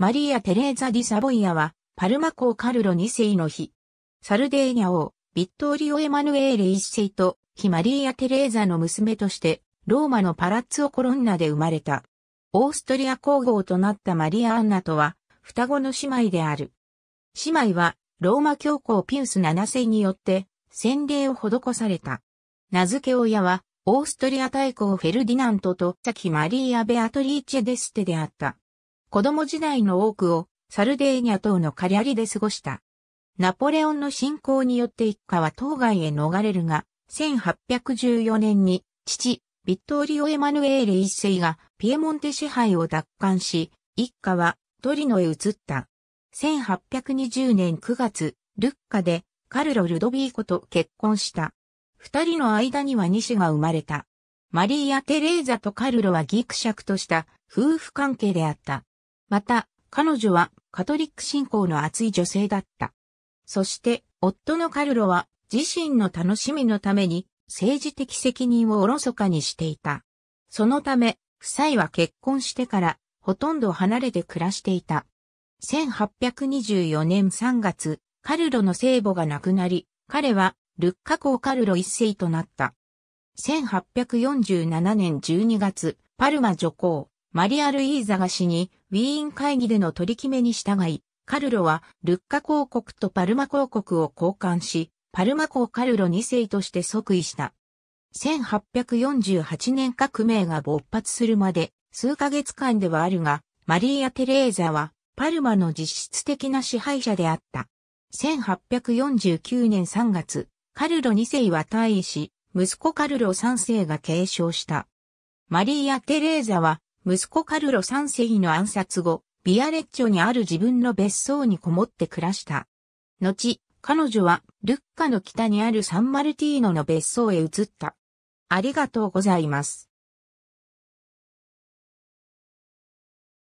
マリア・テレーザ・ディ・サボイアは、パルマ公カルロ2世の日、サルデーニャ王、ビットーリオ・エマヌエーレ1世と、ヒマリア・テレーザの娘として、ローマのパラッツォ・コロンナで生まれた。オーストリア皇后となったマリア・アンナとは、双子の姉妹である。姉妹は、ローマ教皇ピウス7世によって、洗礼を施された。名付け親は、オーストリア大公フェルディナントと、キマリーア・ベアトリーチェ・デステであった。子供時代の多くをサルデーニャ島のカリャリで過ごした。ナポレオンの侵攻によって一家は島外へ逃れるが、1814年に父、ビットーリオ・エマヌエーレ一世がピエモンテ支配を奪還し、一家はトリノへ移った。1820年9月、ルッカでカルロ・ルドビーコと結婚した。二人の間には二子が生まれた。マリーア・テレーザとカルロはギクシャクとした夫婦関係であった。また、彼女はカトリック信仰の熱い女性だった。そして、夫のカルロは自身の楽しみのために政治的責任をおろそかにしていた。そのため、夫妻は結婚してからほとんど離れて暮らしていた。1824年3月、カルロの聖母が亡くなり、彼はルッカ公カルロ一世となった。1847年12月、パルマ女皇、マリア・ルイーザが死に、ウィーン会議での取り決めに従い、カルロはルッカ公国とパルマ公国を交換し、パルマ公カルロ2世として即位した。1848年革命が勃発するまで数ヶ月間ではあるが、マリーア・テレーザはパルマの実質的な支配者であった。1849年3月、カルロ2世は退位し、息子カルロ3世が継承した。マリーア・テレーザは息子カルロ3世の暗殺後、ビアレッジョにある自分の別荘にこもって暮らした。後、彼女は、ルッカの北にあるサンマルティーノの別荘へ移った。ありがとうございます。